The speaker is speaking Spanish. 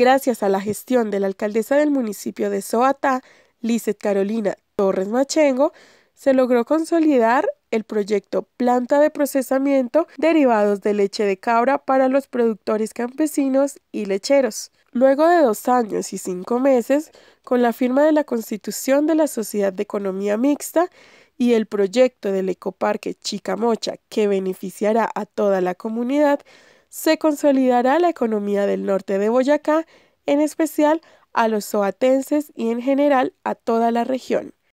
gracias a la gestión de la alcaldesa del municipio de Soatá, Lizeth Carolina Torres Machengo, se logró consolidar el proyecto Planta de Procesamiento Derivados de Leche de Cabra para los productores campesinos y lecheros. Luego de dos años y cinco meses, con la firma de la Constitución de la Sociedad de Economía Mixta y el proyecto del Ecoparque Chicamocha, que beneficiará a toda la comunidad, se consolidará la economía del norte de Boyacá, en especial a los zoatenses y en general a toda la región.